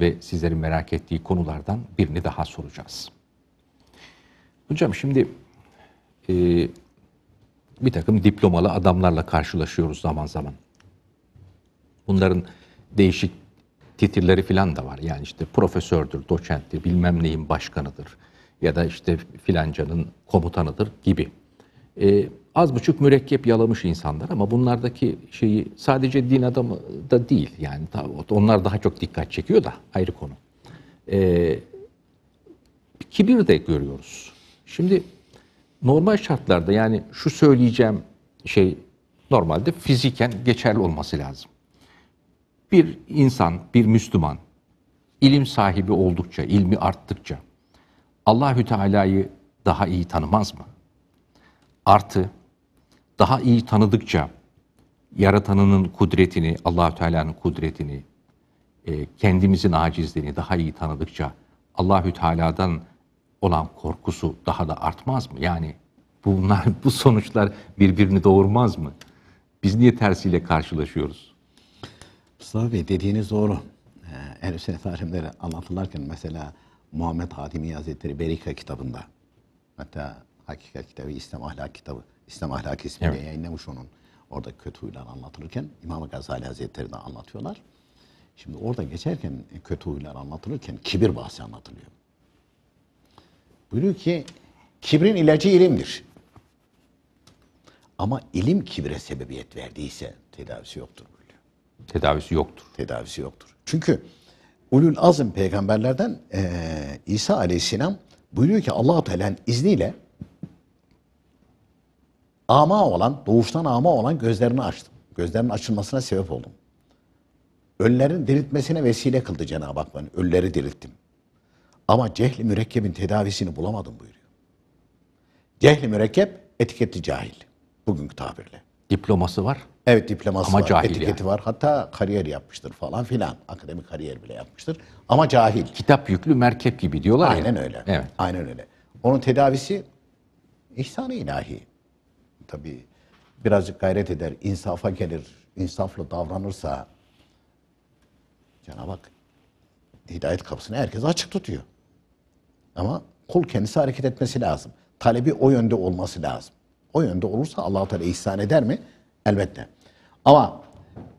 ve sizlerin merak ettiği konulardan birini daha soracağız. Hocam şimdi e, bir takım diplomalı adamlarla karşılaşıyoruz zaman zaman. Bunların değişik titirleri filan da var. Yani işte profesördür, doçenttir, bilmem neyin başkanıdır ya da işte filancanın komutanıdır gibi. E, az buçuk mürekkep yalamış insanlar ama bunlardaki şeyi sadece din adamı da değil yani onlar daha çok dikkat çekiyor da ayrı konu. Ee, kibir de görüyoruz. Şimdi normal şartlarda yani şu söyleyeceğim şey normalde fiziken geçerli olması lazım. Bir insan, bir Müslüman ilim sahibi oldukça, ilmi arttıkça Allahü Teala'yı daha iyi tanımaz mı? Artı daha iyi tanıdıkça yaratanının kudretini, Allahü Teala'nın kudretini, e, kendimizin acizliğini daha iyi tanıdıkça Allahü Teala'dan olan korkusu daha da artmaz mı? Yani bunlar bu sonuçlar birbirini doğurmaz mı? Biz niye tersiyle karşılaşıyoruz? Mustafa Bey dediğiniz doğru. Ee, Ehl-i Sünnet alimleri anlatırlarken mesela Muhammed Hatimi Hazretleri Berika kitabında hatta hakikat kitabı, İslam Ahlak kitabı İslam Ahlakı ismiyle evet. yayınlamış onun. Orada kötü huylar anlatılırken İmam Gazali Hazretleri de anlatıyorlar. Şimdi orada geçerken kötü huylar anlatılırken kibir bahsi anlatılıyor. Buyuruyor ki kibrin ilacı ilimdir. Ama ilim kibre sebebiyet verdiyse tedavisi yoktur. Buyuruyor. Tedavisi yoktur. Tedavisi yoktur. Çünkü ulul azim peygamberlerden e, İsa aleyhisselam buyuruyor ki allah Teala'nın izniyle ama olan, doğuştan ama olan gözlerini açtım. Gözlerinin açılmasına sebep oldum. Ölülerin diriltmesine vesile kıldı Cenab-ı Hak beni. Ölüleri dirilttim. Ama cehli mürekkebin tedavisini bulamadım buyuruyor. Cehli mürekkep etiketli cahil. Bugünkü tabirle. Diploması var. Evet diploması Ama var, cahil etiketi yani. var. Hatta kariyer yapmıştır falan filan. Akademik kariyer bile yapmıştır. Ama cahil. Kitap yüklü merkep gibi diyorlar Aynen ya. öyle. Evet. Aynen öyle. Onun tedavisi ihsan-ı ilahi tabii birazcık gayret eder, insafa gelir, insafla davranırsa Cenab-ı Hak hidayet kapısını herkes açık tutuyor. Ama kul kendisi hareket etmesi lazım. Talebi o yönde olması lazım. O yönde olursa allah Teala ihsan eder mi? Elbette. Ama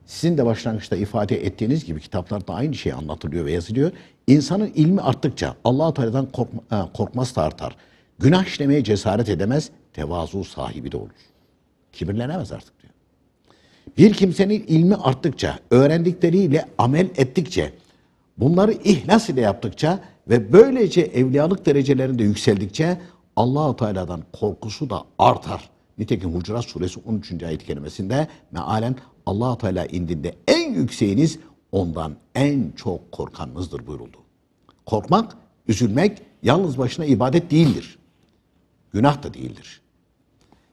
sizin de başlangıçta ifade ettiğiniz gibi kitaplarda aynı şey anlatılıyor ve yazılıyor. İnsanın ilmi arttıkça allah Teala'dan korkma, e, korkması da artar. Günah işlemeye cesaret edemez, tevazu sahibi de olur. Kibirlenemez artık diyor. Bir kimsenin ilmi arttıkça, öğrendikleriyle amel ettikçe, bunları ihlas ile yaptıkça ve böylece evliyalık derecelerinde yükseldikçe Allahu Teala'dan korkusu da artar. Nitekim Hucurat suresi 13. ayet kelimesinde kerimesinde mealen allah Teala indinde en yükseğiniz ondan en çok korkanınızdır buyuruldu. Korkmak, üzülmek yalnız başına ibadet değildir. Günah da değildir.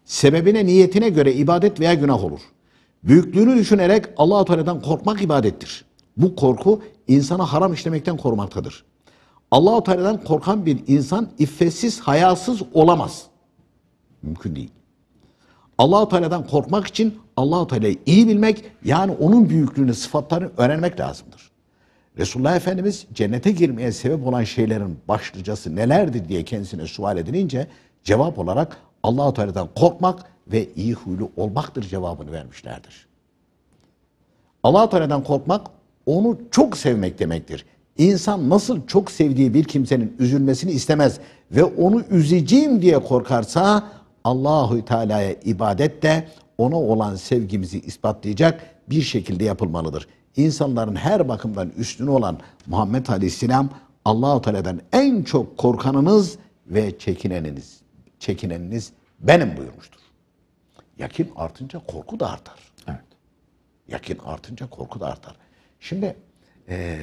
Sebebine, niyetine göre ibadet veya günah olur. Büyüklüğünü düşünerek Allah-u Teala'dan korkmak ibadettir. Bu korku insana haram işlemekten korumaktadır. Allah-u Teala'dan korkan bir insan iffetsiz, hayasız olamaz. Mümkün değil. Allah-u Teala'dan korkmak için Allah-u Teala'yı iyi bilmek yani onun büyüklüğünü, sıfatlarını öğrenmek lazımdır. Resulullah Efendimiz cennete girmeye sebep olan şeylerin başlıcası nelerdir diye kendisine sual edilince Cevap olarak Allahu Teala'dan korkmak ve iyi huylu olmaktır cevabını vermişlerdir. Allahu Teala'dan korkmak onu çok sevmek demektir. İnsan nasıl çok sevdiği bir kimsenin üzülmesini istemez ve onu üzeceğim diye korkarsa Allahü Teala'ya ibadet de ona olan sevgimizi ispatlayacak bir şekilde yapılmalıdır. İnsanların her bakımdan üstün olan Muhammed Aleyhisselam Allahu Teala'dan en çok korkanınız ve çekineniniz çekineniniz benim buyurmuştur. Yakin artınca korku da artar. Evet. Yakin artınca korku da artar. Şimdi e,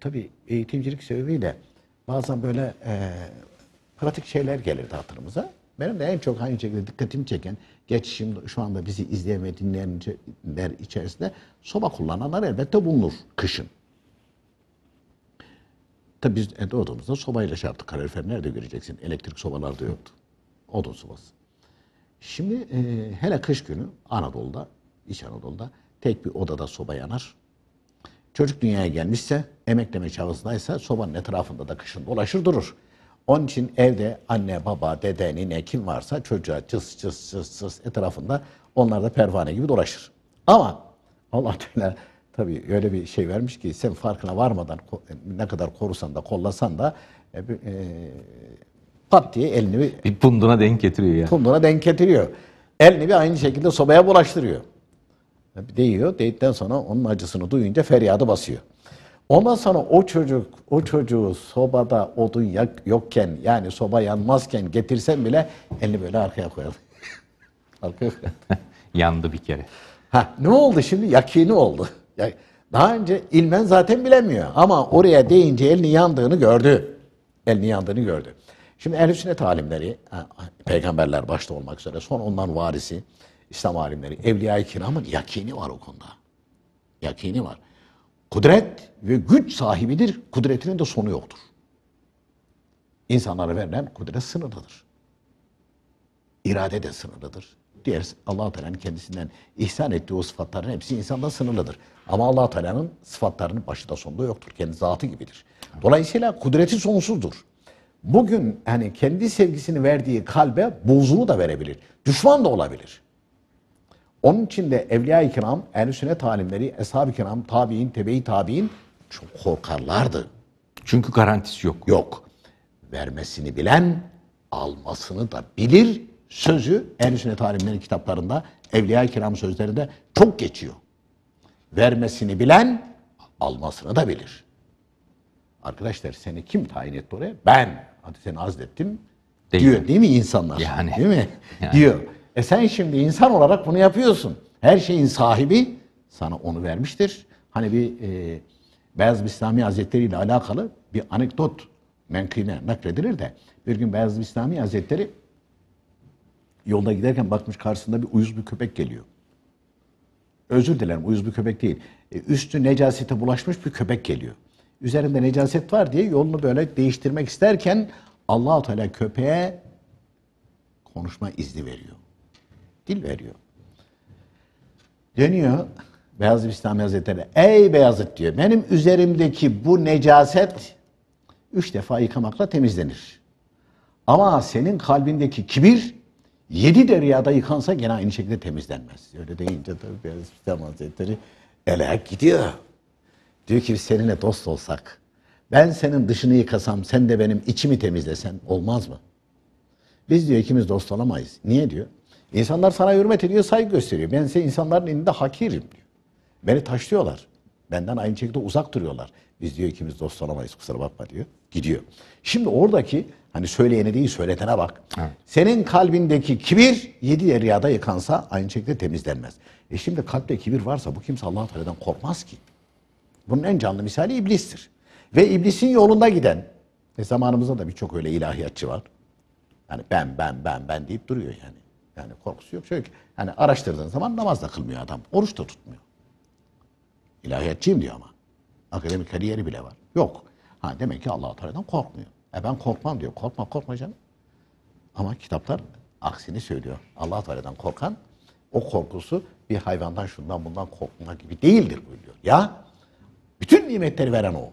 tabii eğitimcilik sebebiyle bazen böyle e, pratik şeyler gelir hatırımıza. Benim de en çok aynı şekilde dikkatimi çeken, geç şimdi şu anda bizi izleyen ve dinleyenler içerisinde soba kullananlar elbette bulunur kışın. Tabii biz e, doğduğumuzda sobayla şey yaptık. Kalorifer nerede göreceksin? Elektrik sobalar da yoktu. Odun sıvası. Şimdi e, hele kış günü Anadolu'da, İç Anadolu'da tek bir odada soba yanar. Çocuk dünyaya gelmişse, emekleme çağındaysa sobanın etrafında da kışın dolaşır durur. Onun için evde anne, baba, dede, nine kim varsa çocuğa cıs cıs cıs cıs etrafında onlar da pervane gibi dolaşır. Ama Allah Teala tabii öyle bir şey vermiş ki sen farkına varmadan ne kadar korusan da kollasan da e, e, pat diye elini bir, bir punduna denk getiriyor ya. Punduna denk getiriyor. Elini bir aynı şekilde sobaya bulaştırıyor. Değiyor. Değdikten sonra onun acısını duyunca feryadı basıyor. Ondan sonra o çocuk, o çocuğu sobada odun yak, yokken yani soba yanmazken getirsen bile elini böyle arkaya koyalım. arkaya koyalım. Yandı bir kere. Ha, ne oldu şimdi? Yakini oldu. daha önce ilmen zaten bilemiyor ama oraya değince elini yandığını gördü. Elini yandığını gördü. Şimdi ehl sünnet alimleri, peygamberler başta olmak üzere son ondan varisi İslam alimleri, evliya-i kiramın yakini var o konuda. Yakini var. Kudret ve güç sahibidir, kudretinin de sonu yoktur. İnsanlara verilen kudret sınırlıdır. İrade de sınırlıdır. Diğer Allah Teala'nın kendisinden ihsan ettiği o sıfatların hepsi insanda sınırlıdır. Ama Allah Teala'nın sıfatlarının başı da sonunda yoktur. Kendi zatı gibidir. Dolayısıyla kudreti sonsuzdur bugün hani kendi sevgisini verdiği kalbe bozunu da verebilir. Düşman da olabilir. Onun için de evliya-i kiram, ehl-i sünnet alimleri, eshab-ı kiram, tabi'in, tebe-i tabi'in çok korkarlardı. Çünkü garantisi yok. Yok. Vermesini bilen almasını da bilir sözü ehl-i sünnet alimlerin kitaplarında, evliya-i kiram sözlerinde çok geçiyor. Vermesini bilen almasını da bilir. Arkadaşlar seni kim tayin etti oraya? Ben. Hadi seni azlettim. Değil diyor mi? değil mi insanlar? Yani. Değil mi? Yani. Diyor. E sen şimdi insan olarak bunu yapıyorsun. Her şeyin sahibi sana onu vermiştir. Hani bir e, Beyazlı İslami Hazretleri ile alakalı bir anekdot menkine nakledilir de bir gün beyaz İslami Hazretleri yolda giderken bakmış karşısında bir uyuz bir köpek geliyor. Özür dilerim uyuz bir köpek değil. E, üstü necasete bulaşmış bir köpek geliyor üzerinde necaset var diye yolunu böyle değiştirmek isterken Allahu Teala köpeğe konuşma izni veriyor. Dil veriyor. Dönüyor beyaz İslami Hazretleri. Ey Beyazıt diyor benim üzerimdeki bu necaset üç defa yıkamakla temizlenir. Ama senin kalbindeki kibir yedi deryada yıkansa gene aynı şekilde temizlenmez. Öyle deyince tabii beyaz İslam Hazretleri ele gidiyor. Diyor ki seninle dost olsak, ben senin dışını yıkasam, sen de benim içimi temizlesen olmaz mı? Biz diyor ikimiz dost olamayız. Niye diyor? İnsanlar sana hürmet ediyor, saygı gösteriyor. Ben ise insanların elinde hakirim diyor. Beni taşlıyorlar. Benden aynı şekilde uzak duruyorlar. Biz diyor ikimiz dost olamayız kusura bakma diyor. Gidiyor. Şimdi oradaki hani söyleyene değil söyletene bak. Evet. Senin kalbindeki kibir yedi riyada yıkansa aynı şekilde temizlenmez. E şimdi kalpte kibir varsa bu kimse Allah-u Teala'dan korkmaz ki. Bunun en canlı misali iblistir. Ve iblisin yolunda giden, ve zamanımızda da birçok öyle ilahiyatçı var. Yani ben, ben, ben, ben deyip duruyor yani. Yani korkusu yok. Çünkü hani araştırdığın zaman namaz da kılmıyor adam. Oruç da tutmuyor. İlahiyatçıyım diyor ama. Akademik kariyeri bile var. Yok. Ha demek ki Allah Teala'dan korkmuyor. E ben korkmam diyor. Korkma korkma canım. Ama kitaplar aksini söylüyor. Allah Teala'dan korkan o korkusu bir hayvandan şundan bundan korkma gibi değildir buyuruyor. Ya bütün nimetleri veren o.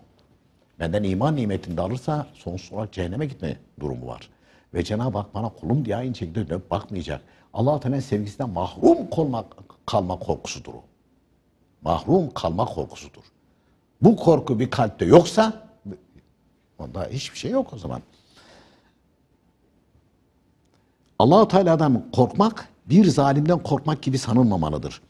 Benden iman nimetini de alırsa sonsuz olarak cehenneme gitme durumu var. Ve Cenab-ı Hak bana kulum diye aynı şekilde dönüp bakmayacak. Allah-u Teala'nın sevgisinden mahrum kalma, kalma korkusudur o. Mahrum kalma korkusudur. Bu korku bir kalpte yoksa onda hiçbir şey yok o zaman. allah Teala'dan korkmak bir zalimden korkmak gibi sanılmamalıdır.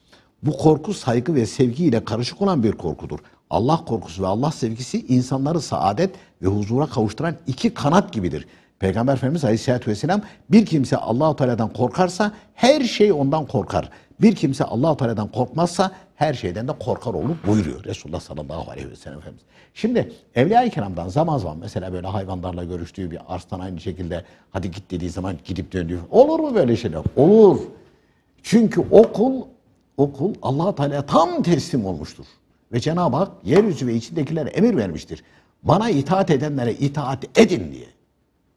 Bu korku saygı ve sevgi ile karışık olan bir korkudur. Allah korkusu ve Allah sevgisi insanları saadet ve huzura kavuşturan iki kanat gibidir. Peygamber Efendimiz Aleyhisselatü Vesselam bir kimse Allahu Teala'dan korkarsa her şey ondan korkar. Bir kimse Allahu Teala'dan korkmazsa her şeyden de korkar olur buyuruyor Resulullah sallallahu aleyhi ve sellem Efendimiz. Şimdi Evliya-i Kiram'dan zaman zaman mesela böyle hayvanlarla görüştüğü bir arslan aynı şekilde hadi git dediği zaman gidip döndüğü olur mu böyle şeyler? Olur. Çünkü okul okul o kul Teala'ya tam teslim olmuştur. Ve Cenab-ı Hak yeryüzü ve içindekilere emir vermiştir. Bana itaat edenlere itaat edin diye.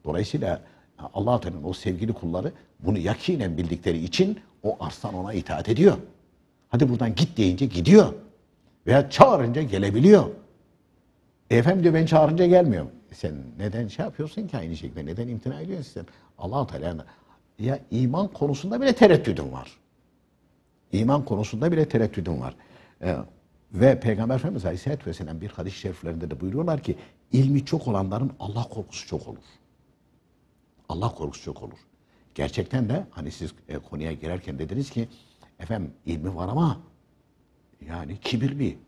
Dolayısıyla allah Teala'nın o sevgili kulları bunu yakinen bildikleri için o arslan ona itaat ediyor. Hadi buradan git deyince gidiyor. Veya çağırınca gelebiliyor. E efendim diyor ben çağırınca gelmiyorum. E sen neden şey yapıyorsun ki aynı şekilde? Neden imtina ediyorsun sen? allah Teala'nın ya iman konusunda bile tereddüdün var. İman konusunda bile tereddüdün var. Ee, ve Peygamber Efendimiz Aleyhisselatü Vesselam bir hadis-i şeriflerinde de buyuruyorlar ki ilmi çok olanların Allah korkusu çok olur. Allah korkusu çok olur. Gerçekten de hani siz e, konuya girerken dediniz ki efendim ilmi var ama yani kibirli.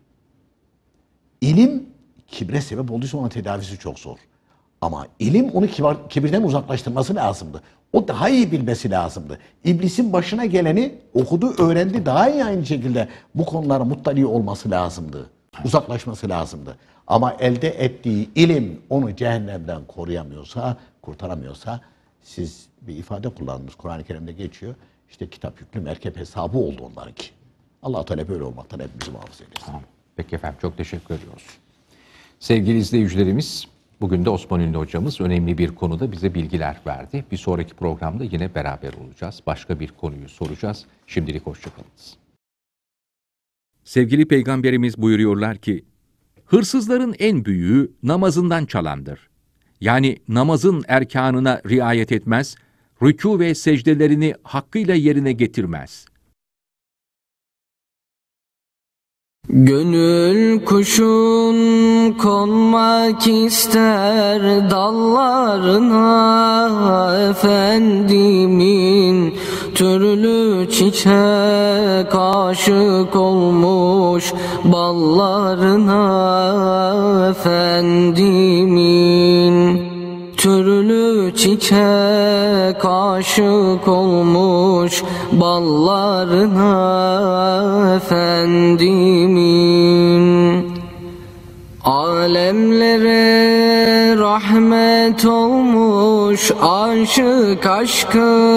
İlim kibre sebep olduysa ona tedavisi çok zor. Ama ilim onu kibar, kibirden uzaklaştırması lazımdı. O daha iyi bilmesi lazımdı. İblisin başına geleni okudu, öğrendi. Daha iyi aynı şekilde bu konulara muttali olması lazımdı. Uzaklaşması lazımdı. Ama elde ettiği ilim onu cehennemden koruyamıyorsa, kurtaramıyorsa siz bir ifade kullandınız. Kur'an-ı Kerim'de geçiyor. İşte kitap yüklü merkep hesabı oldu onlarınki. Allah Teala böyle olmaktan hepimizi muhafaza eylesin. Tamam. Peki efendim çok teşekkür ediyoruz. Sevgili izleyicilerimiz Bugün de Osman Ünlü hocamız önemli bir konuda bize bilgiler verdi. Bir sonraki programda yine beraber olacağız. Başka bir konuyu soracağız. Şimdilik hoşçakalınız. Sevgili Peygamberimiz buyuruyorlar ki, Hırsızların en büyüğü namazından çalandır. Yani namazın erkanına riayet etmez, rükû ve secdelerini hakkıyla yerine getirmez. Gönül kuşun konmak ister dallarına Efendimin türlü çiçek aşık olmuş ballarına Efendimin Türlü çiçek aşık olmuş ballarına efendimin Alemlere rahmet olmuş aşık aşkı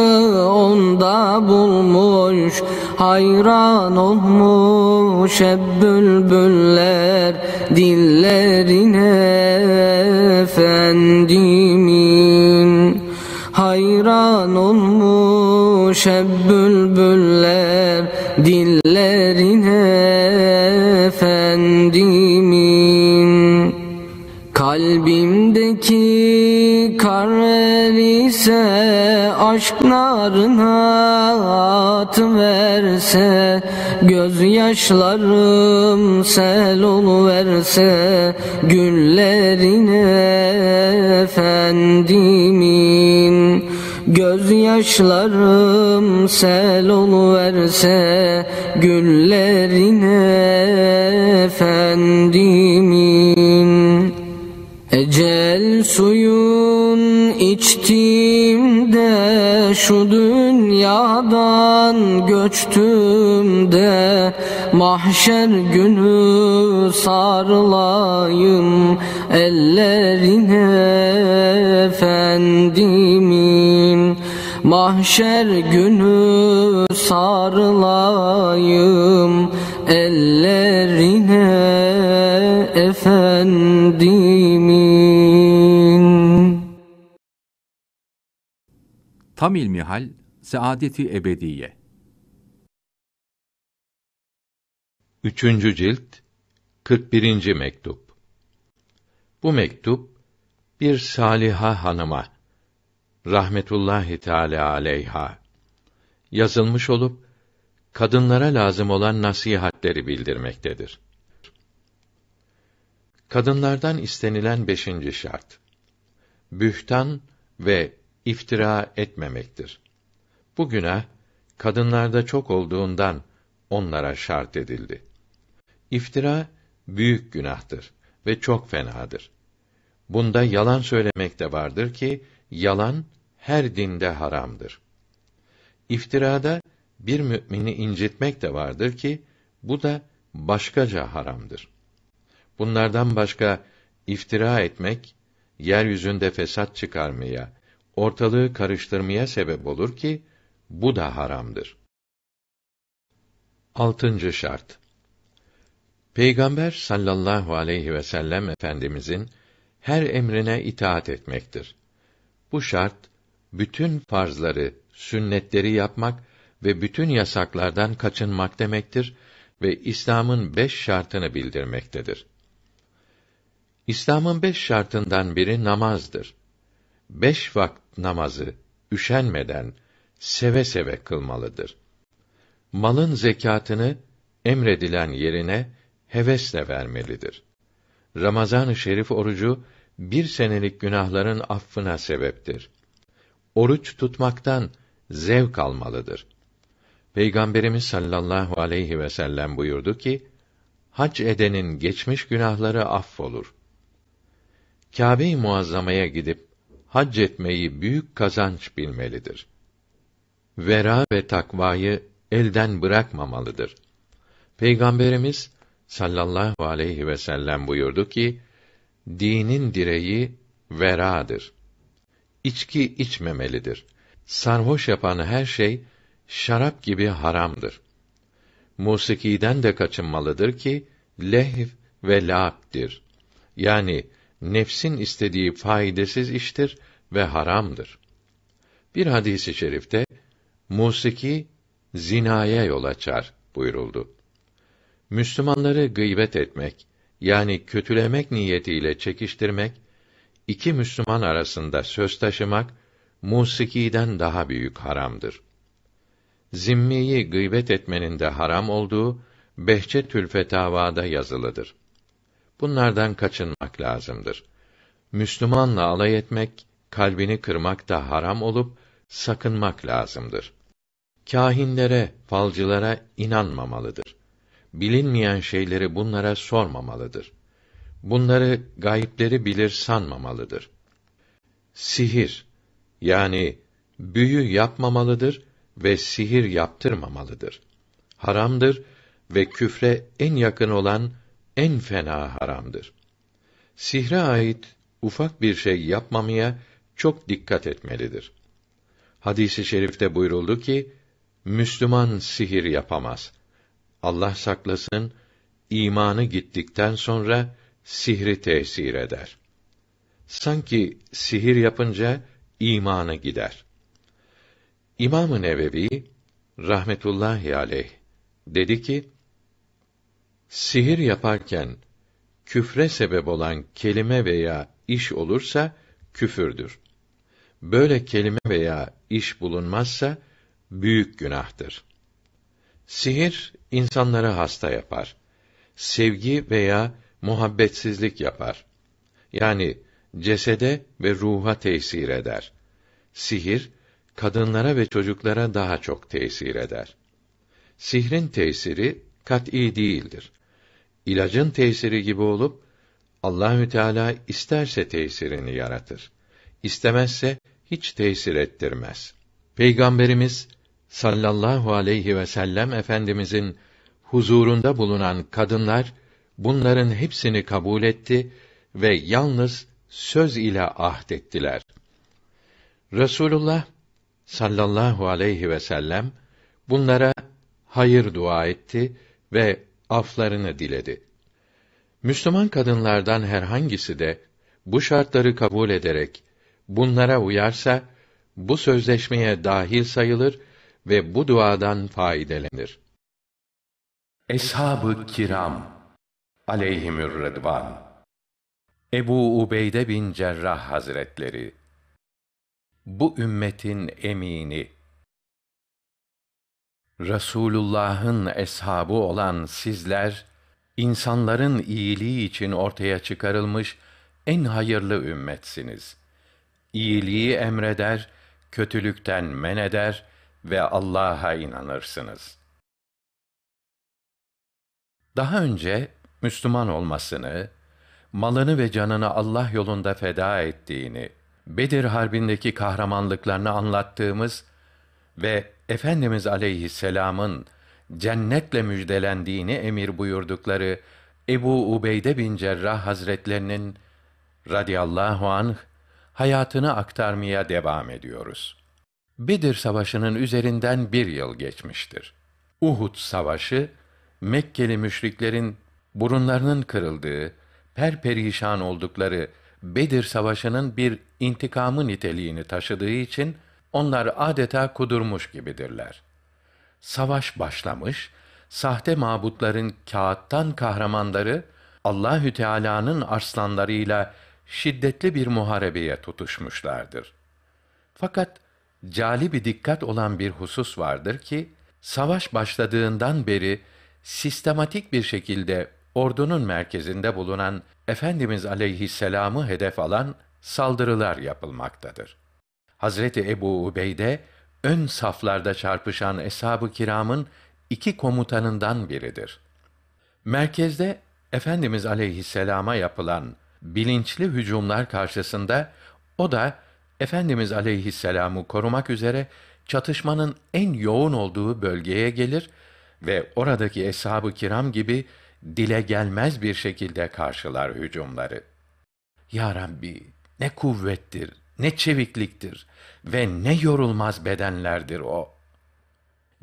onda bulmuş hayran olmuş hep bülbüller dillerine efendimin hayran olmuş hep bülbüller dillerine efendimin kalbimdeki kar erise aşk narına at verse Gözyaşlarım sel verse Güllerine efendimin Gözyaşlarım sel verse Güllerine efendimin Ecel suyun içtiği şu dünyadan göçtüm de Mahşer günü sarılayım ellerine efendimin Mahşer günü sarılayım ellerine efendimin Tam ilmihal, saadeti ebediye. Üçüncü cilt 41. mektup. Bu mektup bir saliha hanıma rahmetullahi teala aleyha yazılmış olup kadınlara lazım olan nasihatleri bildirmektedir. Kadınlardan istenilen beşinci şart. Bühtan ve iftira etmemektir. Bu günah kadınlarda çok olduğundan onlara şart edildi. İftira büyük günahtır ve çok fenadır. Bunda yalan söylemek de vardır ki yalan her dinde haramdır. İftirada bir mümini incitmek de vardır ki bu da başkaca haramdır. Bunlardan başka iftira etmek yeryüzünde fesat çıkarmaya, ortalığı karıştırmaya sebep olur ki bu da haramdır. Altıncı şart Peygamber sallallahu aleyhi ve sellem efendimizin her emrine itaat etmektir. Bu şart bütün farzları, sünnetleri yapmak ve bütün yasaklardan kaçınmak demektir ve İslam'ın beş şartını bildirmektedir. İslam'ın beş şartından biri namazdır. Beş vakit namazı üşenmeden, seve seve kılmalıdır. Malın zekatını emredilen yerine hevesle vermelidir. Ramazan-ı Şerif orucu bir senelik günahların affına sebeptir. Oruç tutmaktan zevk almalıdır. Peygamberimiz sallallahu aleyhi ve sellem buyurdu ki: Hac edenin geçmiş günahları affolur. Kâbe-i Muazzama'ya gidip hac etmeyi büyük kazanç bilmelidir. Vera ve takvayı elden bırakmamalıdır. Peygamberimiz sallallahu aleyhi ve sellem buyurdu ki: Dinin direği veradır. İçki içmemelidir. Sarhoş yapan her şey şarap gibi haramdır. Musikiden de kaçınmalıdır ki lehv ve laaptir. Yani nefsin istediği faydasız iştir ve haramdır. Bir hadisi i şerifte musiki zinaya yol açar buyuruldu. Müslümanları gıybet etmek yani kötülemek niyetiyle çekiştirmek iki Müslüman arasında söz taşımak musikiden daha büyük haramdır. Zimmiyi gıybet etmenin de haram olduğu Behçetül Fetavada yazılıdır. Bunlardan kaçınmak lazımdır. Müslümanla alay etmek, kalbini kırmak da haram olup sakınmak lazımdır. Kâhinlere, falcılara inanmamalıdır. Bilinmeyen şeyleri bunlara sormamalıdır. Bunları gayipleri bilir sanmamalıdır. Sihir yani büyü yapmamalıdır ve sihir yaptırmamalıdır. Haramdır ve küfre en yakın olan en fena haramdır. Sihre ait ufak bir şey yapmamaya çok dikkat etmelidir. Hadisi şerifte buyuruldu ki, Müslüman sihir yapamaz. Allah saklasın, imanı gittikten sonra sihri tesir eder. Sanki sihir yapınca imanı gider. İmam-ı Nevevi rahmetullahi aleyh dedi ki: Sihir yaparken küfre sebep olan kelime veya iş olursa küfürdür. Böyle kelime veya iş bulunmazsa büyük günahtır. Sihir insanları hasta yapar. Sevgi veya muhabbetsizlik yapar. Yani cesede ve ruha tesir eder. Sihir kadınlara ve çocuklara daha çok tesir eder. Sihrin tesiri kat'î değildir ilacın tesiri gibi olup Allahü Teala isterse tesirini yaratır. İstemezse hiç tesir ettirmez. Peygamberimiz sallallahu aleyhi ve sellem efendimizin huzurunda bulunan kadınlar bunların hepsini kabul etti ve yalnız söz ile ahd ettiler. Resulullah sallallahu aleyhi ve sellem bunlara hayır dua etti ve aflarını diledi. Müslüman kadınlardan herhangisi de bu şartları kabul ederek bunlara uyarsa bu sözleşmeye dahil sayılır ve bu duadan faydelenir. Eshab-ı Kiram aleyhimür redvan Ebu Ubeyde bin Cerrah Hazretleri bu ümmetin emini Resulullah'ın eshabı olan sizler, insanların iyiliği için ortaya çıkarılmış en hayırlı ümmetsiniz. İyiliği emreder, kötülükten men eder ve Allah'a inanırsınız. Daha önce Müslüman olmasını, malını ve canını Allah yolunda feda ettiğini, Bedir Harbi'ndeki kahramanlıklarını anlattığımız ve Efendimiz aleyhisselamın cennetle müjdelendiğini emir buyurdukları Ebu Ubeyde bin Cerrah Hazretlerinin radıyallahu anh hayatını aktarmaya devam ediyoruz. Bedir Savaşı'nın üzerinden bir yıl geçmiştir. Uhud Savaşı, Mekkeli müşriklerin burunlarının kırıldığı, perperişan oldukları Bedir Savaşı'nın bir intikamı niteliğini taşıdığı için onlar adeta kudurmuş gibidirler. Savaş başlamış, sahte mabutların kağıttan kahramanları Allahü Teala'nın arslanlarıyla şiddetli bir muharebeye tutuşmuşlardır. Fakat cali bir dikkat olan bir husus vardır ki savaş başladığından beri sistematik bir şekilde ordunun merkezinde bulunan Efendimiz aleyhisselamı hedef alan saldırılar yapılmaktadır. Hazreti Ebu Ubeyde ön saflarda çarpışan eshab-ı kiramın iki komutanından biridir. Merkezde Efendimiz aleyhisselama yapılan bilinçli hücumlar karşısında o da Efendimiz aleyhisselamı korumak üzere çatışmanın en yoğun olduğu bölgeye gelir ve oradaki eshab-ı kiram gibi dile gelmez bir şekilde karşılar hücumları. Ya Rabbi ne kuvvettir, ne çevikliktir ve ne yorulmaz bedenlerdir o.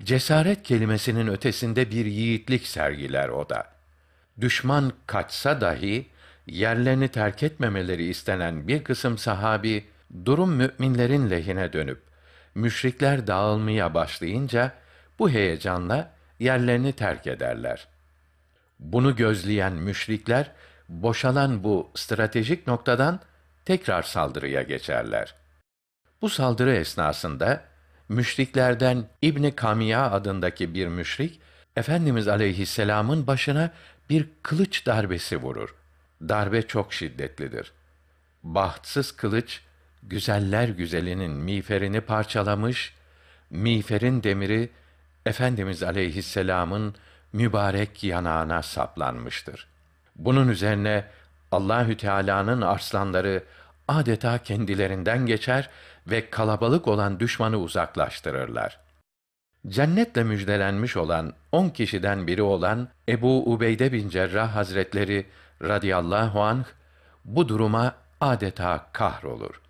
Cesaret kelimesinin ötesinde bir yiğitlik sergiler o da. Düşman kaçsa dahi yerlerini terk etmemeleri istenen bir kısım sahabi durum müminlerin lehine dönüp müşrikler dağılmaya başlayınca bu heyecanla yerlerini terk ederler. Bunu gözleyen müşrikler boşalan bu stratejik noktadan tekrar saldırıya geçerler. Bu saldırı esnasında müşriklerden İbni Kamiya adındaki bir müşrik Efendimiz Aleyhisselam'ın başına bir kılıç darbesi vurur. Darbe çok şiddetlidir. Bahtsız kılıç güzeller güzelinin miğferini parçalamış, miğferin demiri Efendimiz Aleyhisselam'ın mübarek yanağına saplanmıştır. Bunun üzerine Allahü Teala'nın arslanları adeta kendilerinden geçer ve kalabalık olan düşmanı uzaklaştırırlar. Cennetle müjdelenmiş olan on kişiden biri olan Ebu Ubeyde bin Cerrah Hazretleri radıyallahu anh bu duruma adeta kahrolur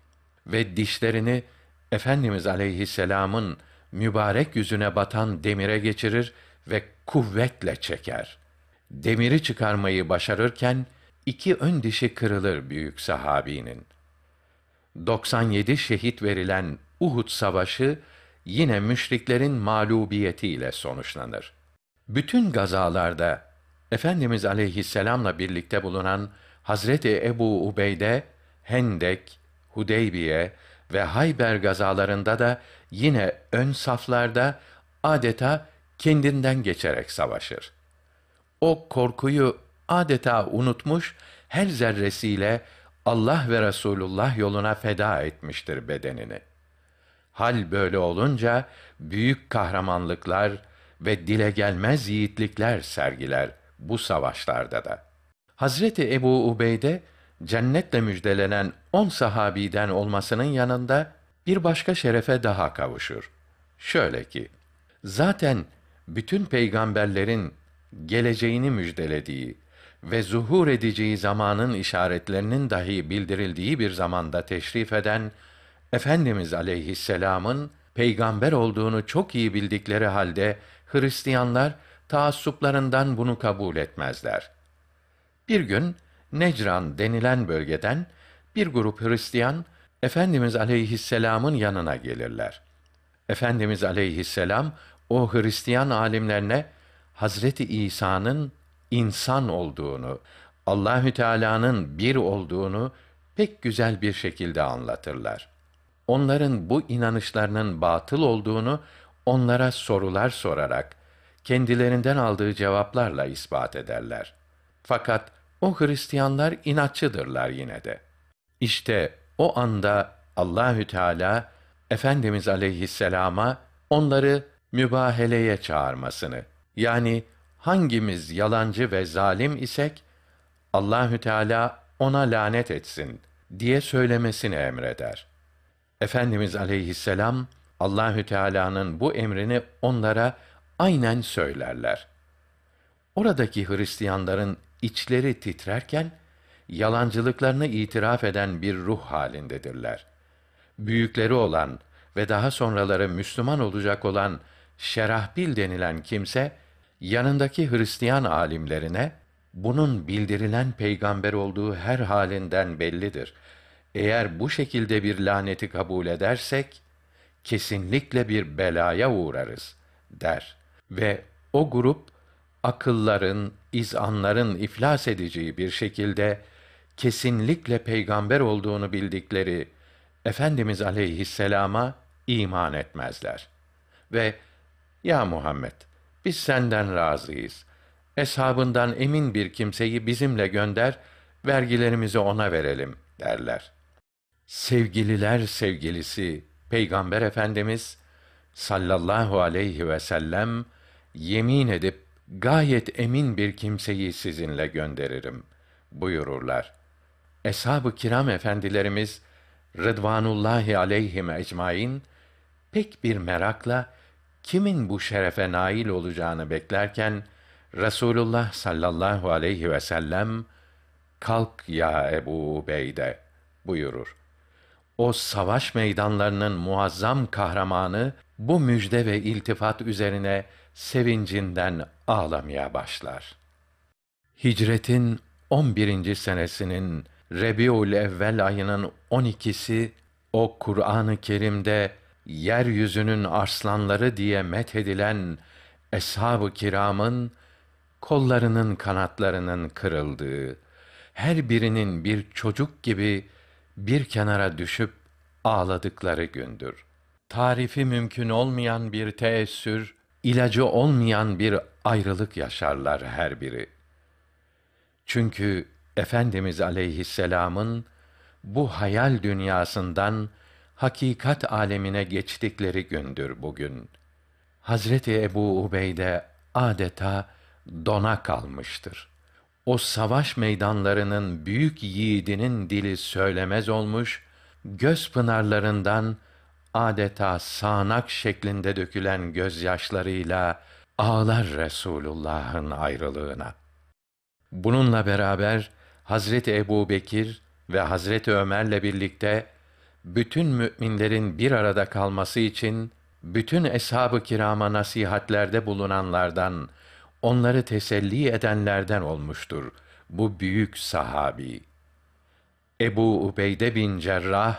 ve dişlerini Efendimiz aleyhisselamın mübarek yüzüne batan demire geçirir ve kuvvetle çeker. Demiri çıkarmayı başarırken iki ön dişi kırılır büyük sahabinin. 97 şehit verilen Uhud Savaşı yine müşriklerin mağlubiyetiyle sonuçlanır. Bütün gazalarda Efendimiz aleyhisselamla birlikte bulunan Hazreti Ebu Ubeyde, Hendek, Hudeybiye ve Hayber gazalarında da yine ön saflarda adeta kendinden geçerek savaşır. O korkuyu adeta unutmuş, her zerresiyle Allah ve Resulullah yoluna feda etmiştir bedenini. Hal böyle olunca büyük kahramanlıklar ve dile gelmez yiğitlikler sergiler bu savaşlarda da. Hazreti Ebu Ubeyde cennetle müjdelenen on sahabiden olmasının yanında bir başka şerefe daha kavuşur. Şöyle ki, zaten bütün peygamberlerin geleceğini müjdelediği ve zuhur edeceği zamanın işaretlerinin dahi bildirildiği bir zamanda teşrif eden Efendimiz aleyhisselamın peygamber olduğunu çok iyi bildikleri halde Hristiyanlar taassuplarından bunu kabul etmezler. Bir gün Necran denilen bölgeden bir grup Hristiyan Efendimiz aleyhisselamın yanına gelirler. Efendimiz aleyhisselam o Hristiyan alimlerine Hazreti İsa'nın insan olduğunu, Allahü Teala'nın bir olduğunu pek güzel bir şekilde anlatırlar. Onların bu inanışlarının batıl olduğunu onlara sorular sorarak kendilerinden aldığı cevaplarla ispat ederler. Fakat o Hristiyanlar inatçıdırlar yine de. İşte o anda Allahü Teala Efendimiz Aleyhisselam'a onları mübaheleye çağırmasını yani hangimiz yalancı ve zalim isek Allahü Teala ona lanet etsin diye söylemesini emreder. Efendimiz Aleyhisselam Allahü Teala'nın bu emrini onlara aynen söylerler. Oradaki Hristiyanların içleri titrerken yalancılıklarını itiraf eden bir ruh halindedirler. Büyükleri olan ve daha sonraları Müslüman olacak olan Şerahbil denilen kimse yanındaki Hristiyan alimlerine bunun bildirilen peygamber olduğu her halinden bellidir. Eğer bu şekilde bir laneti kabul edersek kesinlikle bir belaya uğrarız der ve o grup akılların, izanların iflas edeceği bir şekilde kesinlikle peygamber olduğunu bildikleri Efendimiz aleyhisselama iman etmezler. Ve ya Muhammed biz senden razıyız. Eshabından emin bir kimseyi bizimle gönder, vergilerimizi ona verelim derler. Sevgililer sevgilisi Peygamber Efendimiz sallallahu aleyhi ve sellem yemin edip gayet emin bir kimseyi sizinle gönderirim buyururlar. Eshab-ı kiram efendilerimiz Rıdvanullahi aleyhim ecmain pek bir merakla kimin bu şerefe nail olacağını beklerken Resulullah sallallahu aleyhi ve sellem "Kalk ya Ebu Ubeyde." buyurur. O savaş meydanlarının muazzam kahramanı bu müjde ve iltifat üzerine sevincinden ağlamaya başlar. Hicretin 11. senesinin Rebiul Evvel ayının 12'si o Kur'an-ı Kerim'de yeryüzünün arslanları diye methedilen eshab-ı kiramın kollarının kanatlarının kırıldığı, her birinin bir çocuk gibi bir kenara düşüp ağladıkları gündür. Tarifi mümkün olmayan bir teessür, ilacı olmayan bir ayrılık yaşarlar her biri. Çünkü Efendimiz aleyhisselamın bu hayal dünyasından hakikat alemine geçtikleri gündür bugün. Hazreti Ebu Ubeyde adeta dona kalmıştır. O savaş meydanlarının büyük yiğidinin dili söylemez olmuş, göz pınarlarından adeta sağanak şeklinde dökülen gözyaşlarıyla ağlar Resulullah'ın ayrılığına. Bununla beraber Hazreti Ebu Bekir ve Hazreti Ömer'le birlikte bütün müminlerin bir arada kalması için bütün eshab-ı kirama nasihatlerde bulunanlardan, onları teselli edenlerden olmuştur bu büyük sahabi. Ebu Ubeyde bin Cerrah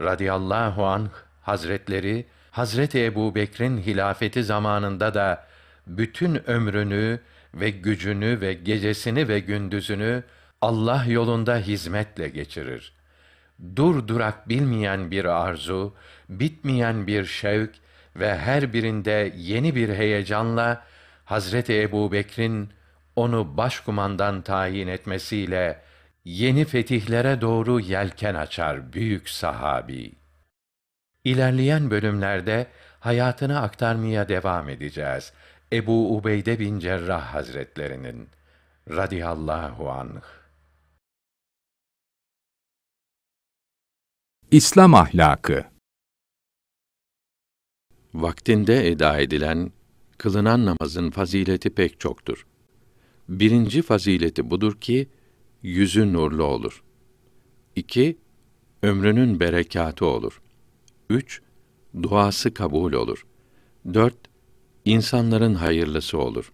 radıyallahu anh hazretleri Hazreti Ebu Bekr'in hilafeti zamanında da bütün ömrünü ve gücünü ve gecesini ve gündüzünü Allah yolunda hizmetle geçirir dur durak bilmeyen bir arzu, bitmeyen bir şevk ve her birinde yeni bir heyecanla Hazreti Ebu Bekir'in onu başkumandan tayin etmesiyle yeni fetihlere doğru yelken açar büyük sahabi. İlerleyen bölümlerde hayatını aktarmaya devam edeceğiz. Ebu Ubeyde bin Cerrah Hazretlerinin radıyallahu anh. İslam ahlakı Vaktinde eda edilen, kılınan namazın fazileti pek çoktur. Birinci fazileti budur ki, yüzü nurlu olur. İki, ömrünün berekatı olur. Üç, duası kabul olur. Dört, insanların hayırlısı olur.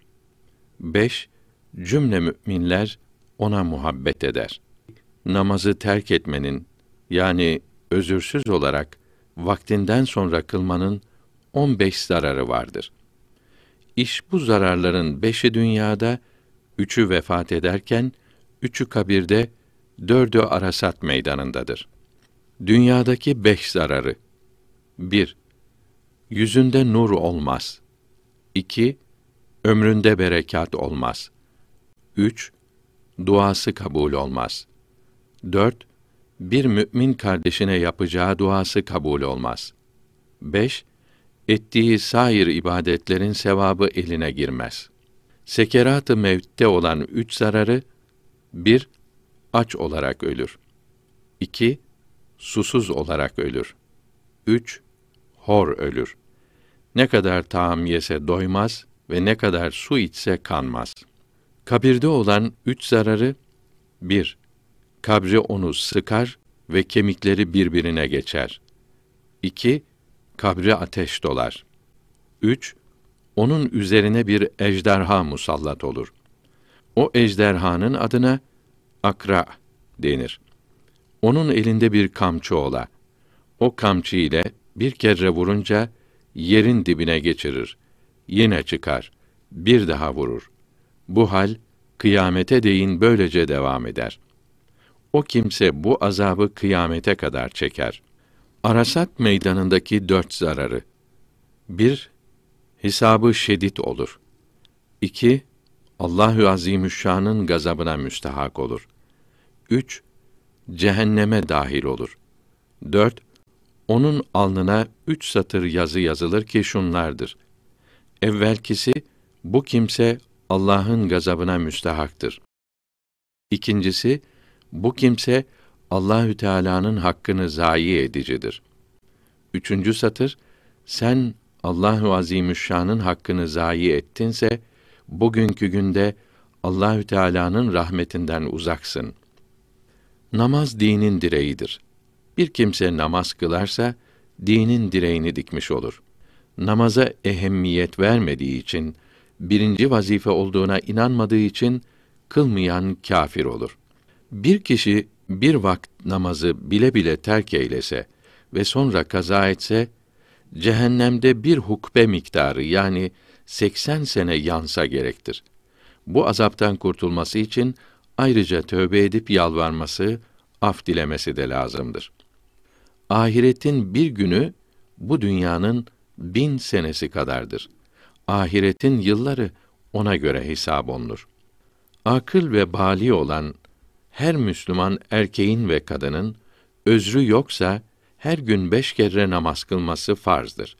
Beş, cümle müminler ona muhabbet eder. Namazı terk etmenin, yani özürsüz olarak vaktinden sonra kılmanın 15 zararı vardır. İş bu zararların beşi dünyada, üçü vefat ederken, üçü kabirde, dördü arasat meydanındadır. Dünyadaki beş zararı. 1. Yüzünde nur olmaz. 2. Ömründe berekat olmaz. 3. Duası kabul olmaz. 4 bir mümin kardeşine yapacağı duası kabul olmaz. 5. Ettiği sair ibadetlerin sevabı eline girmez. Sekerat-ı mevtte olan üç zararı, 1. Aç olarak ölür. 2. Susuz olarak ölür. 3. Hor ölür. Ne kadar taam yese doymaz ve ne kadar su içse kanmaz. Kabirde olan üç zararı, 1 kabri onu sıkar ve kemikleri birbirine geçer. 2. Kabri ateş dolar. 3. Onun üzerine bir ejderha musallat olur. O ejderhanın adına akra denir. Onun elinde bir kamçı ola. O kamçı ile bir kere vurunca yerin dibine geçirir. Yine çıkar. Bir daha vurur. Bu hal kıyamete değin böylece devam eder.'' O kimse bu azabı kıyamete kadar çeker. Arasat meydanındaki dört zararı. 1. Hesabı şedid olur. 2. Allahü Azimüşşan'ın gazabına müstehak olur. 3. Cehenneme dahil olur. 4. Onun alnına üç satır yazı yazılır ki şunlardır. Evvelkisi, bu kimse Allah'ın gazabına müstehaktır. İkincisi, bu kimse Allahü Teala'nın hakkını zayi edicidir. Üçüncü satır, sen Allahu Azimüşşan'ın hakkını zayi ettinse bugünkü günde Allahü Teala'nın rahmetinden uzaksın. Namaz dinin direğidir. Bir kimse namaz kılarsa dinin direğini dikmiş olur. Namaza ehemmiyet vermediği için, birinci vazife olduğuna inanmadığı için kılmayan kafir olur. Bir kişi bir vakt namazı bile bile terk eylese ve sonra kaza etse, cehennemde bir hukbe miktarı yani 80 sene yansa gerektir. Bu azaptan kurtulması için ayrıca tövbe edip yalvarması, af dilemesi de lazımdır. Ahiretin bir günü bu dünyanın bin senesi kadardır. Ahiretin yılları ona göre hesap olunur. Akıl ve bali olan her Müslüman erkeğin ve kadının özrü yoksa her gün beş kere namaz kılması farzdır.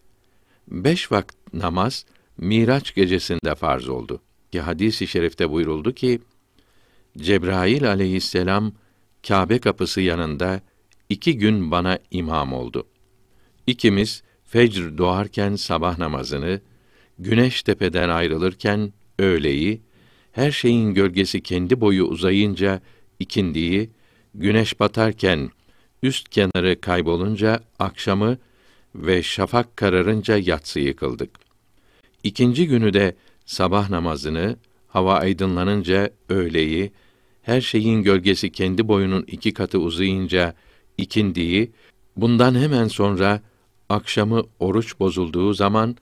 Beş vakit namaz Miraç gecesinde farz oldu. Ki hadis-i şerifte buyuruldu ki Cebrail aleyhisselam kabe kapısı yanında iki gün bana imam oldu. İkimiz fecr doğarken sabah namazını, güneş tepeden ayrılırken öğleyi, her şeyin gölgesi kendi boyu uzayınca ikindiyi, güneş batarken üst kenarı kaybolunca akşamı ve şafak kararınca yatsıyı kıldık. İkinci günü de sabah namazını, hava aydınlanınca öğleyi, her şeyin gölgesi kendi boyunun iki katı uzayınca ikindiği, bundan hemen sonra akşamı oruç bozulduğu zaman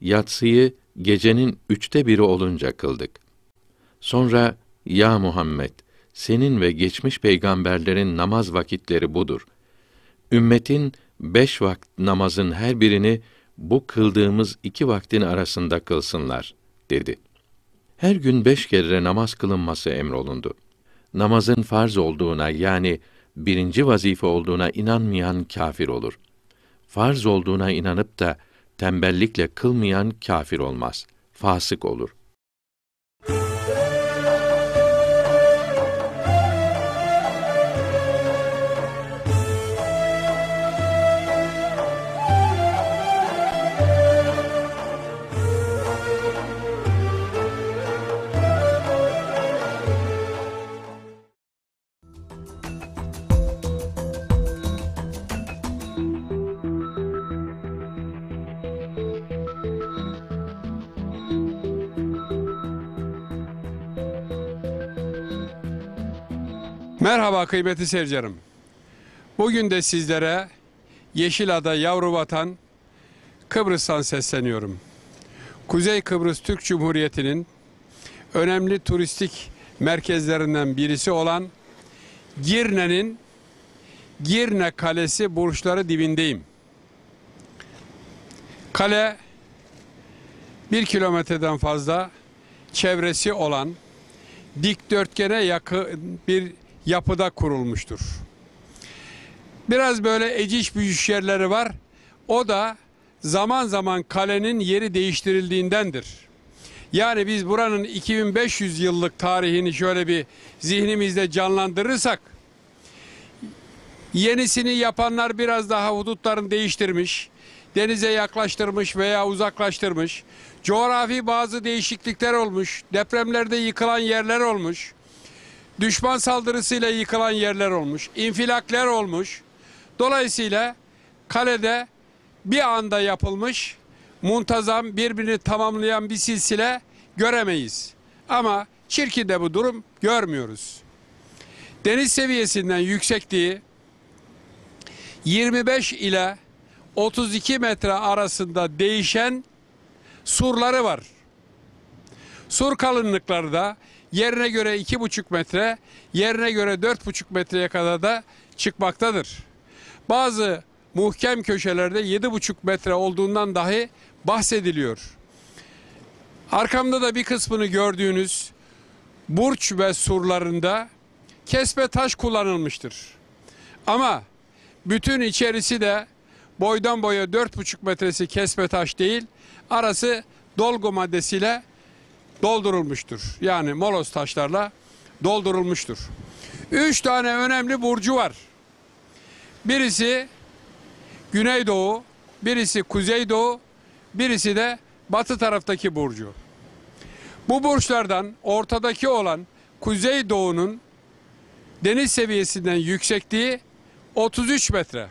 yatsıyı gecenin üçte biri olunca kıldık. Sonra ya Muhammed senin ve geçmiş peygamberlerin namaz vakitleri budur. Ümmetin beş vakt namazın her birini bu kıldığımız iki vaktin arasında kılsınlar, dedi. Her gün beş kere namaz kılınması emrolundu. Namazın farz olduğuna yani birinci vazife olduğuna inanmayan kafir olur. Farz olduğuna inanıp da tembellikle kılmayan kafir olmaz, fasık olur.'' Merhaba kıymetli seyircilerim. Bugün de sizlere Yeşilada Yavru Vatan Kıbrıs'tan sesleniyorum. Kuzey Kıbrıs Türk Cumhuriyeti'nin önemli turistik merkezlerinden birisi olan Girne'nin Girne Kalesi burçları dibindeyim. Kale bir kilometreden fazla çevresi olan dikdörtgene yakın bir yapıda kurulmuştur. Biraz böyle eciş büyüş yerleri var. O da zaman zaman kalenin yeri değiştirildiğindendir. Yani biz buranın 2500 yıllık tarihini şöyle bir zihnimizde canlandırırsak yenisini yapanlar biraz daha hudutlarını değiştirmiş, denize yaklaştırmış veya uzaklaştırmış. Coğrafi bazı değişiklikler olmuş, depremlerde yıkılan yerler olmuş. Düşman saldırısıyla yıkılan yerler olmuş. infilaklar olmuş. Dolayısıyla kalede bir anda yapılmış muntazam birbirini tamamlayan bir silsile göremeyiz. Ama Çirki de bu durum görmüyoruz. Deniz seviyesinden yüksekliği 25 ile 32 metre arasında değişen surları var. Sur kalınlıkları da yerine göre 2,5 metre, yerine göre 4,5 metreye kadar da çıkmaktadır. Bazı muhkem köşelerde 7,5 metre olduğundan dahi bahsediliyor. Arkamda da bir kısmını gördüğünüz burç ve surlarında kesme taş kullanılmıştır. Ama bütün içerisi de boydan boya 4,5 metresi kesme taş değil, arası dolgu maddesiyle doldurulmuştur. Yani molos taşlarla doldurulmuştur. Üç tane önemli burcu var. Birisi Güneydoğu, birisi Kuzeydoğu, birisi de batı taraftaki burcu. Bu burçlardan ortadaki olan Kuzeydoğu'nun deniz seviyesinden yüksekliği 33 metre.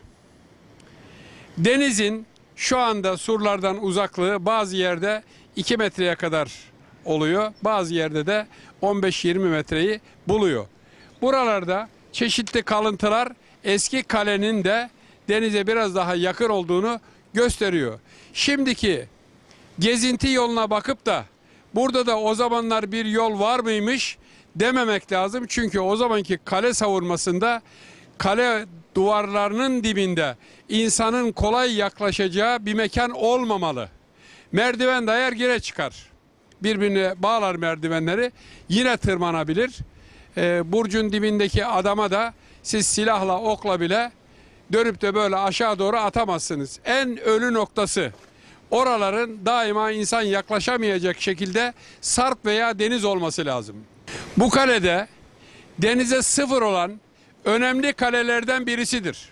Denizin şu anda surlardan uzaklığı bazı yerde 2 metreye kadar oluyor. Bazı yerde de 15-20 metreyi buluyor. Buralarda çeşitli kalıntılar eski kalenin de denize biraz daha yakın olduğunu gösteriyor. Şimdiki gezinti yoluna bakıp da burada da o zamanlar bir yol var mıymış dememek lazım. Çünkü o zamanki kale savurmasında kale duvarlarının dibinde insanın kolay yaklaşacağı bir mekan olmamalı. Merdiven dayar gire çıkar birbirine bağlar merdivenleri yine tırmanabilir. E, burcun dibindeki adama da siz silahla okla bile dönüp de böyle aşağı doğru atamazsınız. En ölü noktası oraların daima insan yaklaşamayacak şekilde sarp veya deniz olması lazım. Bu kalede denize sıfır olan önemli kalelerden birisidir.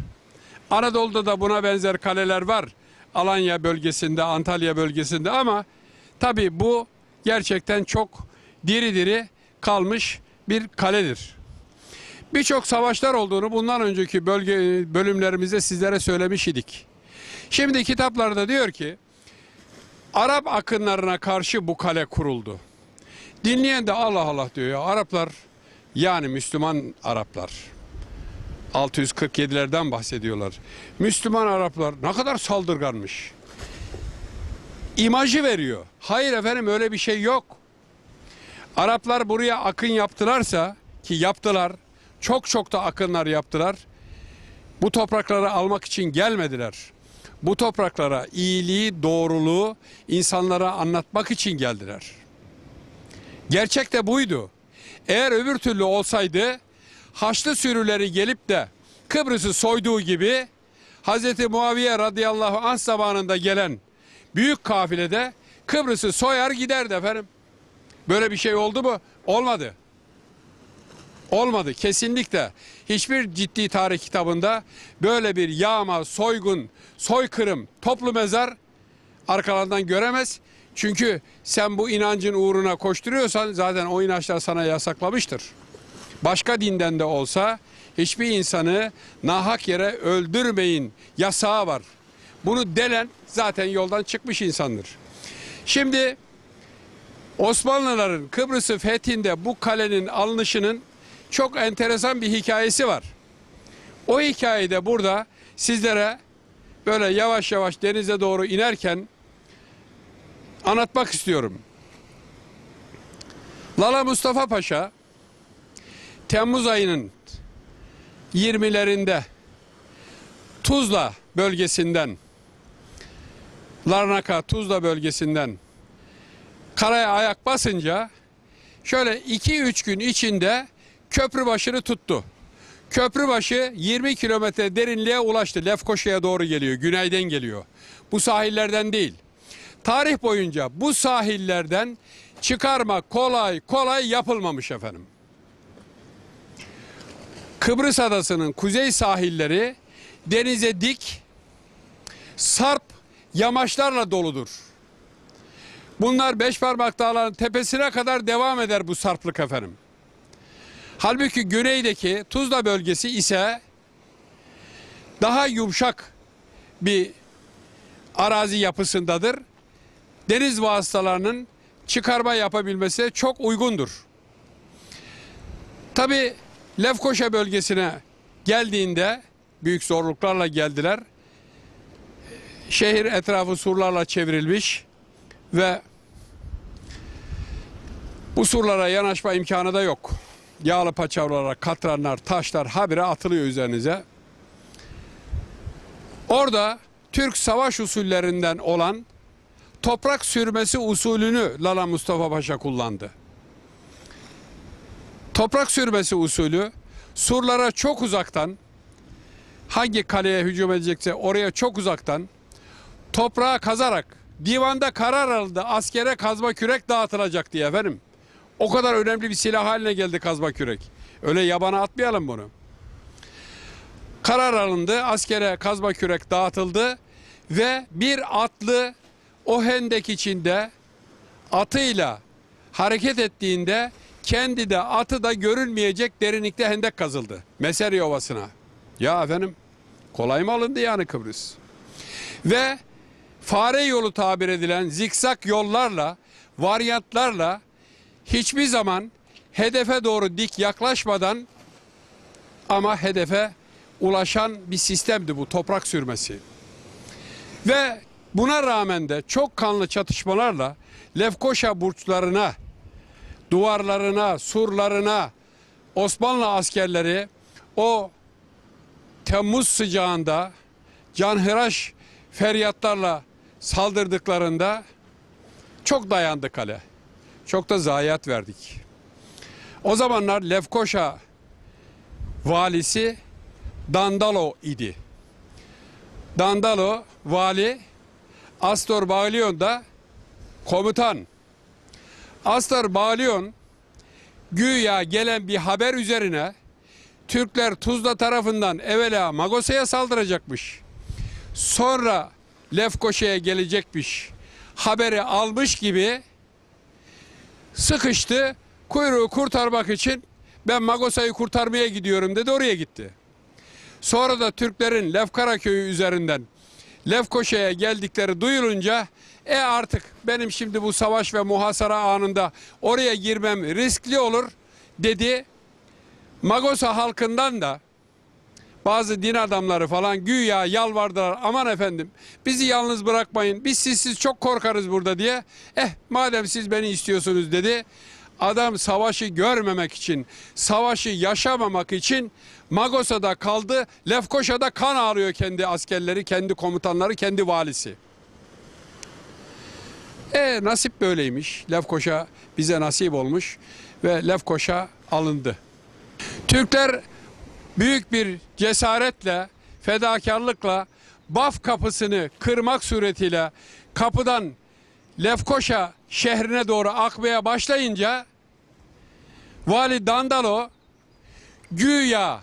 Anadolu'da da buna benzer kaleler var. Alanya bölgesinde, Antalya bölgesinde ama tabii bu gerçekten çok diri diri kalmış bir kaledir. Birçok savaşlar olduğunu bundan önceki bölge bölümlerimizde sizlere söylemiş idik. Şimdi kitaplarda diyor ki Arap akınlarına karşı bu kale kuruldu. Dinleyen de Allah Allah diyor ya Araplar yani Müslüman Araplar. 647'lerden bahsediyorlar. Müslüman Araplar ne kadar saldırganmış. İmajı veriyor. Hayır efendim öyle bir şey yok. Araplar buraya akın yaptılarsa ki yaptılar çok çok da akınlar yaptılar. Bu toprakları almak için gelmediler. Bu topraklara iyiliği, doğruluğu insanlara anlatmak için geldiler. Gerçek de buydu. Eğer öbür türlü olsaydı Haçlı sürüleri gelip de Kıbrıs'ı soyduğu gibi Hz. Muaviye radıyallahu anh zamanında gelen büyük kafilede Kıbrıs'ı soyar giderdi efendim. Böyle bir şey oldu mu? Olmadı. Olmadı kesinlikle. Hiçbir ciddi tarih kitabında böyle bir yağma, soygun, soykırım, toplu mezar arkalarından göremez. Çünkü sen bu inancın uğruna koşturuyorsan zaten o inançlar sana yasaklamıştır. Başka dinden de olsa hiçbir insanı nahak yere öldürmeyin yasağı var. Bunu delen zaten yoldan çıkmış insandır. Şimdi Osmanlıların Kıbrıs'ı fethinde bu kalenin alınışının çok enteresan bir hikayesi var. O hikayeyi de burada sizlere böyle yavaş yavaş denize doğru inerken anlatmak istiyorum. Lala Mustafa Paşa Temmuz ayının 20'lerinde Tuzla bölgesinden Larnaka, Tuzla bölgesinden karaya ayak basınca şöyle 2-3 gün içinde köprü başını tuttu. Köprü başı 20 kilometre derinliğe ulaştı. Lefkoşa'ya doğru geliyor, güneyden geliyor. Bu sahillerden değil. Tarih boyunca bu sahillerden çıkarma kolay kolay yapılmamış efendim. Kıbrıs adasının kuzey sahilleri denize dik, sarp yamaçlarla doludur. Bunlar beş parmak dağların tepesine kadar devam eder bu sarplık efendim. Halbuki güneydeki Tuzla bölgesi ise daha yumuşak bir arazi yapısındadır. Deniz vasıtalarının çıkarma yapabilmesi çok uygundur. Tabi Lefkoşa bölgesine geldiğinde büyük zorluklarla geldiler. Şehir etrafı surlarla çevrilmiş ve bu surlara yanaşma imkanı da yok. Yağlı paçavralar, katranlar, taşlar habire atılıyor üzerinize. Orada Türk savaş usullerinden olan toprak sürmesi usulünü Lala Mustafa Paşa kullandı. Toprak sürmesi usulü surlara çok uzaktan hangi kaleye hücum edecekse oraya çok uzaktan toprağa kazarak divanda karar alındı, askere kazma kürek dağıtılacak diye efendim. O kadar önemli bir silah haline geldi kazma kürek. Öyle yabana atmayalım bunu. Karar alındı askere kazma kürek dağıtıldı ve bir atlı o hendek içinde atıyla hareket ettiğinde kendi de atı da görünmeyecek derinlikte hendek kazıldı. Meseri Ovası'na. Ya efendim kolay mı alındı yani Kıbrıs? Ve fare yolu tabir edilen zikzak yollarla, varyantlarla hiçbir zaman hedefe doğru dik yaklaşmadan ama hedefe ulaşan bir sistemdi bu toprak sürmesi. Ve buna rağmen de çok kanlı çatışmalarla Lefkoşa burçlarına, duvarlarına, surlarına Osmanlı askerleri o Temmuz sıcağında canhıraş feryatlarla saldırdıklarında çok dayandı kale. Çok da zayiat verdik. O zamanlar Lefkoşa valisi Dandalo idi. Dandalo vali Astor Bağlyon da komutan. Astor Bağlyon güya gelen bir haber üzerine Türkler Tuzla tarafından evvela Magosa'ya saldıracakmış. Sonra Lefkoşa'ya gelecekmiş haberi almış gibi sıkıştı. Kuyruğu kurtarmak için ben Magosa'yı kurtarmaya gidiyorum dedi oraya gitti. Sonra da Türklerin Lefkara köyü üzerinden Lefkoşa'ya geldikleri duyulunca e artık benim şimdi bu savaş ve muhasara anında oraya girmem riskli olur dedi. Magosa halkından da bazı din adamları falan güya yalvardılar aman efendim bizi yalnız bırakmayın biz sizsiz çok korkarız burada diye eh madem siz beni istiyorsunuz dedi adam savaşı görmemek için, savaşı yaşamamak için Magosa'da kaldı, Lefkoşa'da kan ağrıyor kendi askerleri, kendi komutanları, kendi valisi. E nasip böyleymiş. Lefkoşa bize nasip olmuş ve Lefkoşa alındı. Türkler büyük bir cesaretle, fedakarlıkla Baf kapısını kırmak suretiyle kapıdan Lefkoşa şehrine doğru akmaya başlayınca Vali Dandalo güya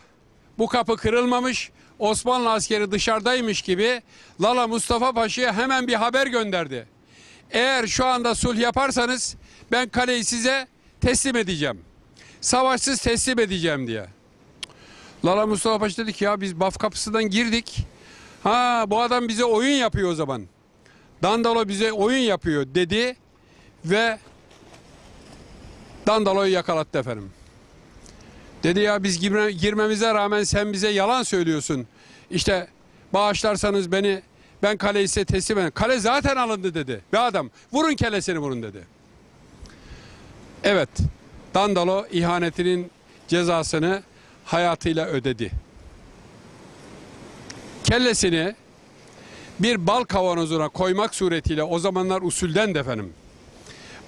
bu kapı kırılmamış Osmanlı askeri dışarıdaymış gibi Lala Mustafa Paşa'ya hemen bir haber gönderdi. Eğer şu anda sulh yaparsanız ben kaleyi size teslim edeceğim. Savaşsız teslim edeceğim diye. Lala Mustafa Paşa dedi ki ya biz Baf kapısından girdik. Ha bu adam bize oyun yapıyor o zaman. Dandalo bize oyun yapıyor dedi ve Dandalo'yu yakalattı efendim. Dedi ya biz girmemize rağmen sen bize yalan söylüyorsun. İşte bağışlarsanız beni ben kaleyi size teslim ederim. Kale zaten alındı dedi. Bir adam vurun kelesini vurun dedi. Evet Dandalo ihanetinin cezasını hayatıyla ödedi. Kellesini bir bal kavanozuna koymak suretiyle o zamanlar usulden de efendim.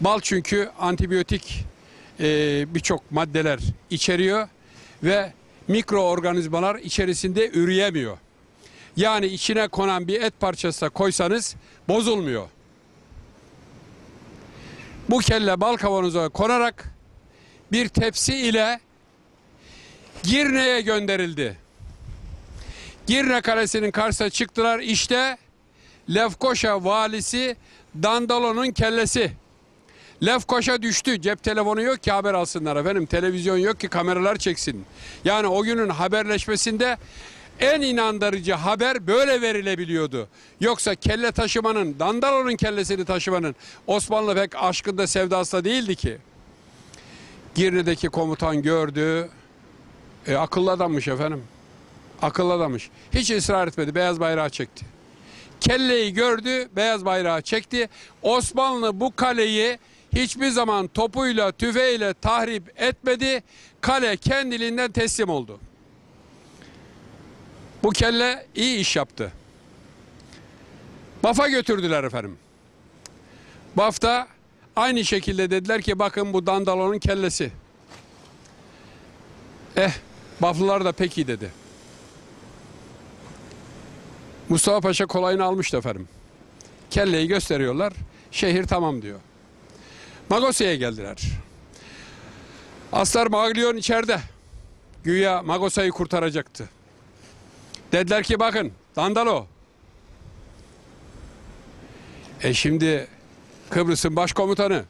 Bal çünkü antibiyotik e, birçok maddeler içeriyor ve mikroorganizmalar içerisinde üreyemiyor. Yani içine konan bir et parçası koysanız bozulmuyor. Bu kelle bal kavanozuna konarak bir tepsi ile Girne'ye gönderildi. Girne Kalesi'nin karşısına çıktılar. İşte Lefkoşa valisi Dandalo'nun kellesi. Lefkoşa düştü. Cep telefonu yok ki haber alsınlar efendim. Televizyon yok ki kameralar çeksin. Yani o günün haberleşmesinde en inandırıcı haber böyle verilebiliyordu. Yoksa kelle taşımanın, Dandalo'nun kellesini taşımanın Osmanlı pek aşkında sevdasında değildi ki. Girne'deki komutan gördü, e, akıllı adammış efendim. Akıllı adammış. Hiç ısrar etmedi. Beyaz bayrağı çekti. Kelleyi gördü, beyaz bayrağı çekti. Osmanlı bu kaleyi hiçbir zaman topuyla, tüfeğiyle tahrip etmedi. Kale kendiliğinden teslim oldu. Bu kelle iyi iş yaptı. BAF'a götürdüler efendim. BAF'ta aynı şekilde dediler ki bakın bu Dandalo'nun kellesi. Eh Baflılar da peki dedi. Mustafa Paşa kolayını almış efendim. Kelleyi gösteriyorlar. Şehir tamam diyor. Magosya'ya geldiler. Aslar Maglyon içeride. Güya Magosa'yı kurtaracaktı. Dediler ki bakın Dandalo. E şimdi Kıbrıs'ın başkomutanı,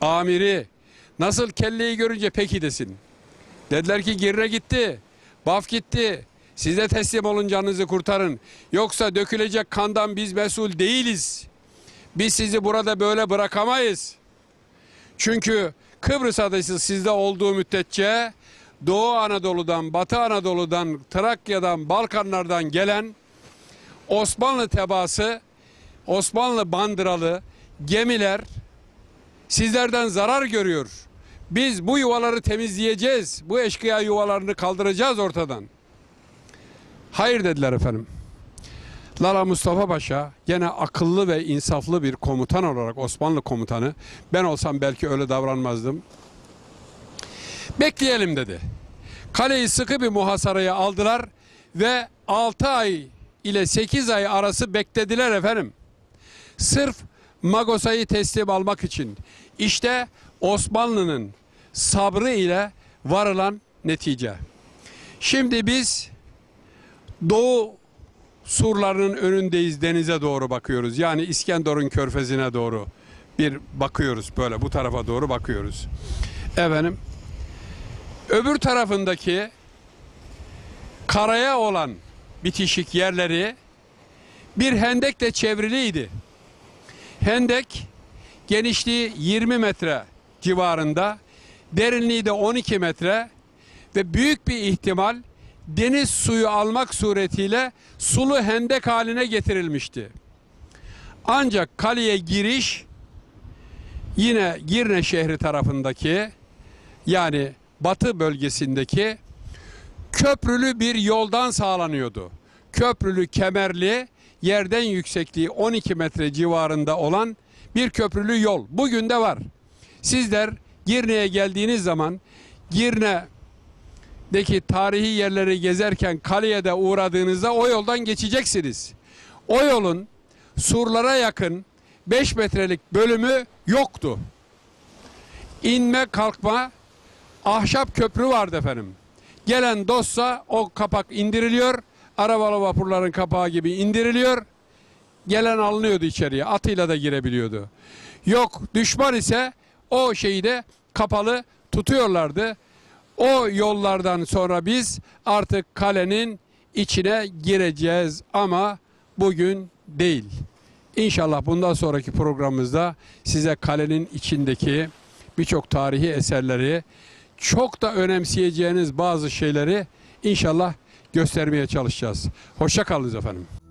amiri nasıl kelleyi görünce peki desin. Dediler ki Girne gitti, Baf gitti. Siz de teslim olun canınızı kurtarın. Yoksa dökülecek kandan biz mesul değiliz. Biz sizi burada böyle bırakamayız. Çünkü Kıbrıs adası sizde olduğu müddetçe Doğu Anadolu'dan, Batı Anadolu'dan, Trakya'dan, Balkanlardan gelen Osmanlı tebaası, Osmanlı bandıralı gemiler sizlerden zarar görüyor. Biz bu yuvaları temizleyeceğiz. Bu eşkıya yuvalarını kaldıracağız ortadan. Hayır dediler efendim. Lala Mustafa Paşa gene akıllı ve insaflı bir komutan olarak Osmanlı komutanı. Ben olsam belki öyle davranmazdım. Bekleyelim dedi. Kaleyi sıkı bir muhasaraya aldılar ve 6 ay ile 8 ay arası beklediler efendim. Sırf Magosa'yı teslim almak için. İşte Osmanlı'nın sabrı ile varılan netice. Şimdi biz Doğu surlarının önündeyiz denize doğru bakıyoruz. Yani İskenderun körfezine doğru bir bakıyoruz böyle bu tarafa doğru bakıyoruz. Efendim öbür tarafındaki karaya olan bitişik yerleri bir hendekle çevriliydi. Hendek genişliği 20 metre civarında, derinliği de 12 metre ve büyük bir ihtimal deniz suyu almak suretiyle sulu hendek haline getirilmişti. Ancak kaleye giriş yine Girne şehri tarafındaki yani batı bölgesindeki köprülü bir yoldan sağlanıyordu. Köprülü kemerli yerden yüksekliği 12 metre civarında olan bir köprülü yol. Bugün de var. Sizler Girne'ye geldiğiniz zaman Girne'deki tarihi yerleri gezerken kaleye de uğradığınızda o yoldan geçeceksiniz. O yolun surlara yakın 5 metrelik bölümü yoktu. İnme kalkma ahşap köprü vardı efendim. Gelen dostsa o kapak indiriliyor. Arabalı vapurların kapağı gibi indiriliyor. Gelen alınıyordu içeriye. Atıyla da girebiliyordu. Yok düşman ise o şeyi de kapalı tutuyorlardı. O yollardan sonra biz artık kalenin içine gireceğiz ama bugün değil. İnşallah bundan sonraki programımızda size kalenin içindeki birçok tarihi eserleri, çok da önemseyeceğiniz bazı şeyleri inşallah göstermeye çalışacağız. Hoşça kalınız efendim.